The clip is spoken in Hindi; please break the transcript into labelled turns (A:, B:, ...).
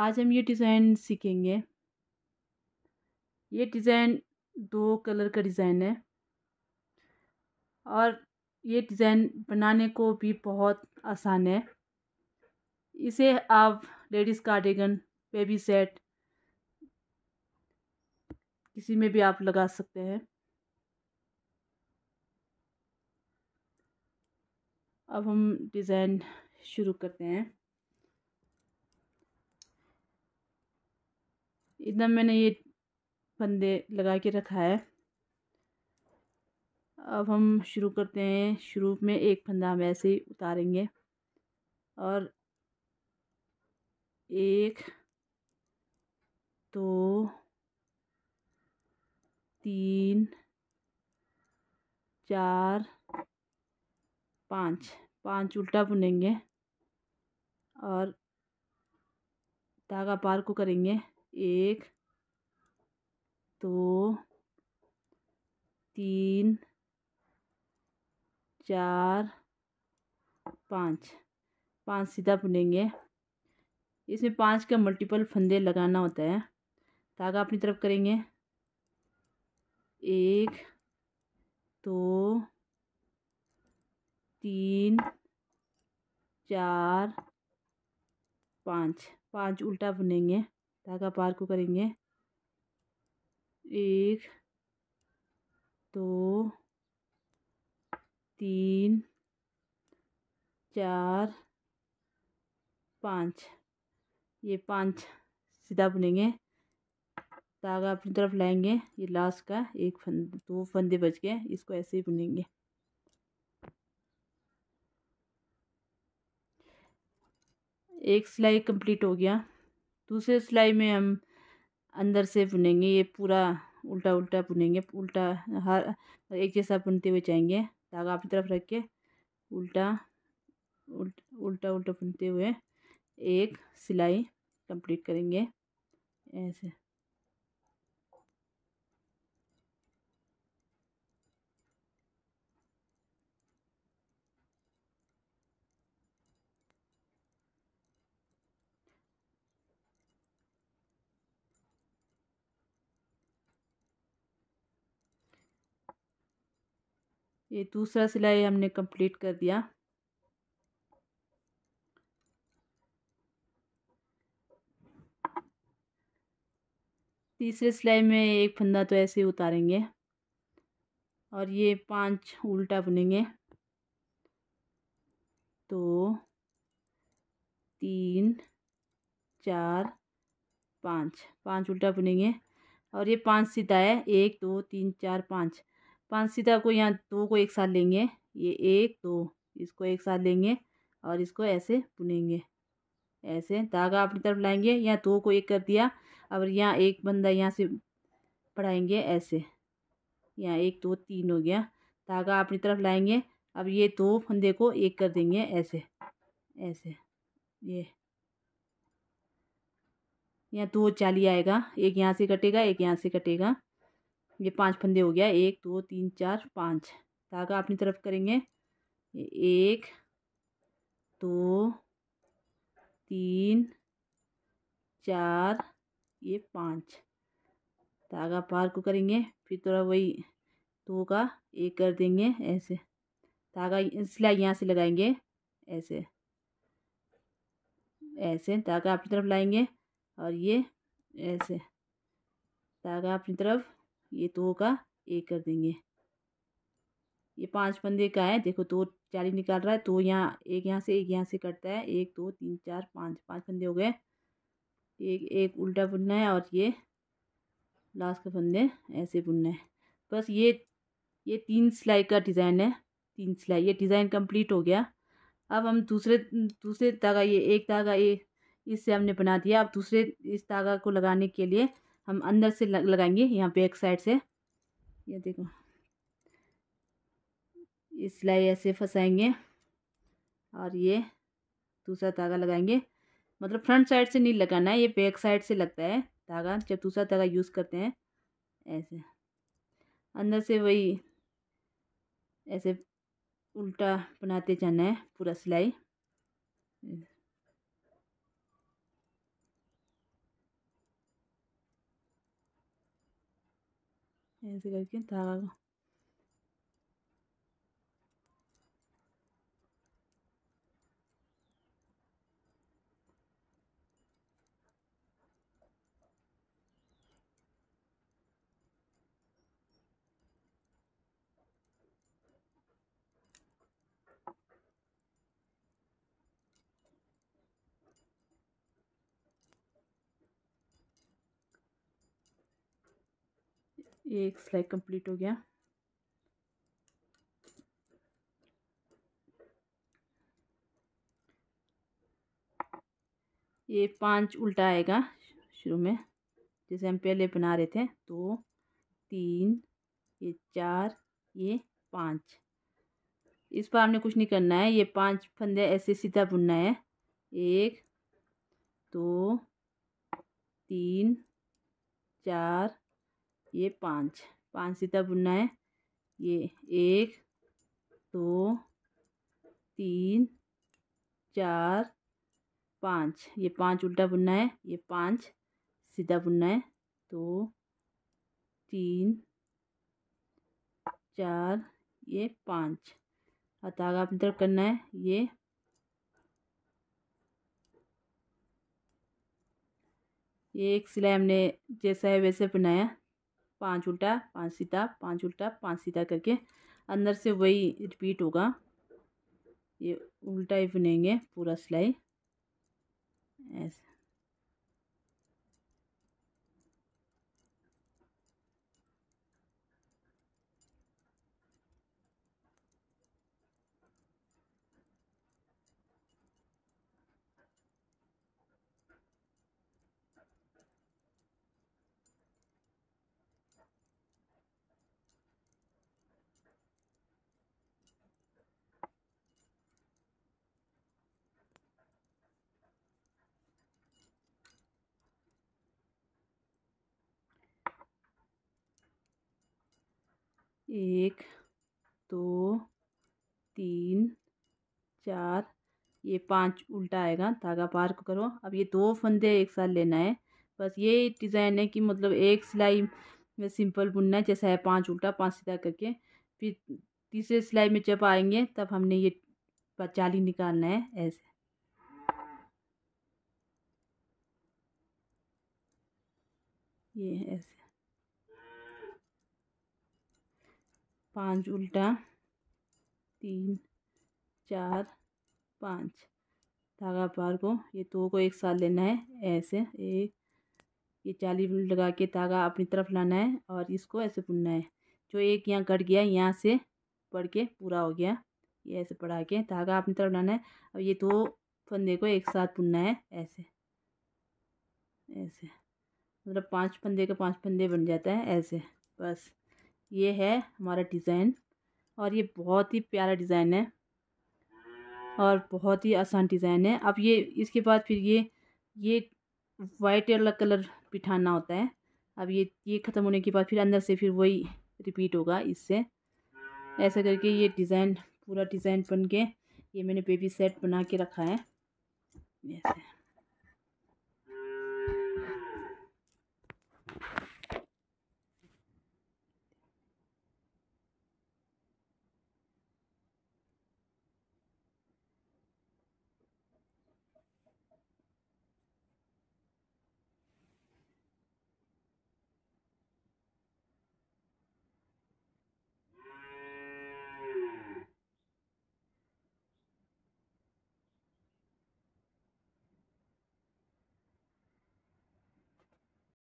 A: आज हम ये डिज़ाइन सीखेंगे ये डिज़ाइन दो कलर का डिज़ाइन है और ये डिज़ाइन बनाने को भी बहुत आसान है इसे आप लेडीज़ कार्डिगन बेबी सेट किसी में भी आप लगा सकते हैं अब हम डिज़ाइन शुरू करते हैं एकदम मैंने ये फंदे लगा के रखा है अब हम शुरू करते हैं शुरू में एक फंदा हम ऐसे ही उतारेंगे और एक दो तीन चार पाँच पाँच उल्टा बुनेंगे और धागा पार को करेंगे एक दो तीन चार पाँच पाँच सीधा बुनेंगे इसमें पाँच का मल्टीपल फंदे लगाना होता है धागा अपनी तरफ करेंगे एक दो तीन चार पाँच पाँच उल्टा बुनेंगे धागा पार को करेंगे एक दो तीन चार पाँच ये पाँच सीधा बुनेंगे धागा अपनी तरफ लाएंगे ये लास्ट का एक फंद दो फंदे बच गए इसको ऐसे ही बुनेंगे एक सिलाई कंप्लीट हो गया दूसरे सिलाई में हम अंदर से बुनेंगे ये पूरा उल्टा उल्टा बुनेंगे उल्टा हर एक जैसा बुनते हुए जाएंगे धागा अपनी तरफ रख के उल्टा उल्टा उल्टा उल्टा बुनते हुए एक सिलाई कंप्लीट करेंगे ऐसे ये दूसरा सिलाई हमने कंप्लीट कर दिया तीसरे सिलाई में एक फंदा तो ऐसे ही उतारेंगे और ये पांच उल्टा बुनेंगे दो तीन चार पाँच पाँच उल्टा बुनेंगे और ये पांच सीधा है एक दो तीन चार पाँच पाँच सीधा को यहाँ दो को एक साथ लेंगे ये एक दो इसको एक साथ लेंगे और इसको ऐसे बुनेंगे ऐसे धागा अपनी तरफ लाएंगे यहाँ दो को एक कर दिया और यहाँ एक बंदा यहाँ से पढ़ाएंगे ऐसे यहाँ एक दो तीन हो गया धागा अपनी तरफ लाएंगे अब ये दो फंदे को एक कर देंगे ऐसे ऐसे ये यहाँ दो चाली आएगा एक यहाँ से कटेगा एक यहाँ से कटेगा ये पांच फंदे हो गया एक दो तीन चार पाँच धागा अपनी तरफ करेंगे एक दो तीन चार ये पाँच धागा पार को करेंगे फिर थोड़ा वही दो का एक कर देंगे ऐसे धागा सिलाई यहाँ से लगाएंगे ऐसे ऐसे धागा अपनी तरफ लाएंगे और ये ऐसे धागा अपनी तरफ ये दो का एक कर देंगे ये पांच फंदे का है देखो दो चारी निकाल रहा है तो यहाँ एक यहाँ से एक यहाँ से कटता है एक दो तीन चार पाँच पाँच फंदे हो गए एक एक उल्टा बुनना है और ये लास्ट का फंदे ऐसे बुनना है बस ये ये तीन सिलाई का डिज़ाइन है तीन सिलाई ये डिज़ाइन कंप्लीट हो गया अब हम दूसरे दूसरे धागा ये एक धागा ये इससे हमने बना दिया अब दूसरे इस धागा को लगाने के लिए हम अंदर से लगाएंगे यहाँ पे एक साइड से ये देखो ये सिलाई ऐसे फंसाएंगे और ये दूसरा धागा लगाएंगे मतलब फ्रंट साइड से नहीं लगाना है ये बैक साइड से लगता है धागा जब दूसरा धागा यूज़ करते हैं ऐसे अंदर से वही ऐसे उल्टा बनाते जाना है पूरा सिलाई Es que, aquí ये एक स्लैग कंप्लीट हो गया ये पांच उल्टा आएगा शुरू में जैसे हम पहले बना रहे थे दो तीन ये चार ये पाँच इस पर हमने कुछ नहीं करना है ये पांच फंदे ऐसे सीधा बुनना है एक दो तीन चार ये पाँच पाँच सीता बुनना है ये एक दो तीन चार पाँच ये पाँच उल्टा बुनना है ये पाँच सीधा बुनना है दो तीन चार ये पाँच और धागा अपनी तरफ करना है ये ये एक सिलाई हमने जैसा है वैसे बनाया पाँच उल्टा पाँच सीधा पाँच उल्टा पाँच सीधा करके अंदर से वही रिपीट होगा ये उल्टा ही बुनेंगे पूरा सिलाई ऐसे एक दो तीन चार ये पाँच उल्टा आएगा धागा पार करो अब ये दो फंदे एक साथ लेना है बस ये डिज़ाइन है कि मतलब एक सिलाई में सिंपल बुनना है जैसा है पाँच उल्टा पाँच सीधा करके फिर तीसरे सिलाई में जब आएंगे तब हमने ये चाली निकालना है ऐसे ये ऐसे पाँच उल्टा तीन चार पाँच धागा पार को ये दो को एक साथ लेना है ऐसे एक ये जाली लगा के धागा अपनी तरफ लाना है और इसको ऐसे बुनना है जो एक यहाँ कट गया यहाँ से पढ़ के पूरा हो गया ये ऐसे पढ़ा के धागा अपनी तरफ लाना है और ये दो फंदे को एक साथ बुनना है ऐसे ऐसे मतलब पांच फंदे का पांच फंदे बन जाता है ऐसे बस ये है हमारा डिज़ाइन और ये बहुत ही प्यारा डिज़ाइन है और बहुत ही आसान डिज़ाइन है अब ये इसके बाद फिर ये ये वाइट वाला कलर बिठाना होता है अब ये ये ख़त्म होने के बाद फिर अंदर से फिर वही रिपीट होगा इससे ऐसा करके ये डिज़ाइन पूरा डिज़ाइन बन के ये मैंने बेबी सेट बना के रखा है ऐसे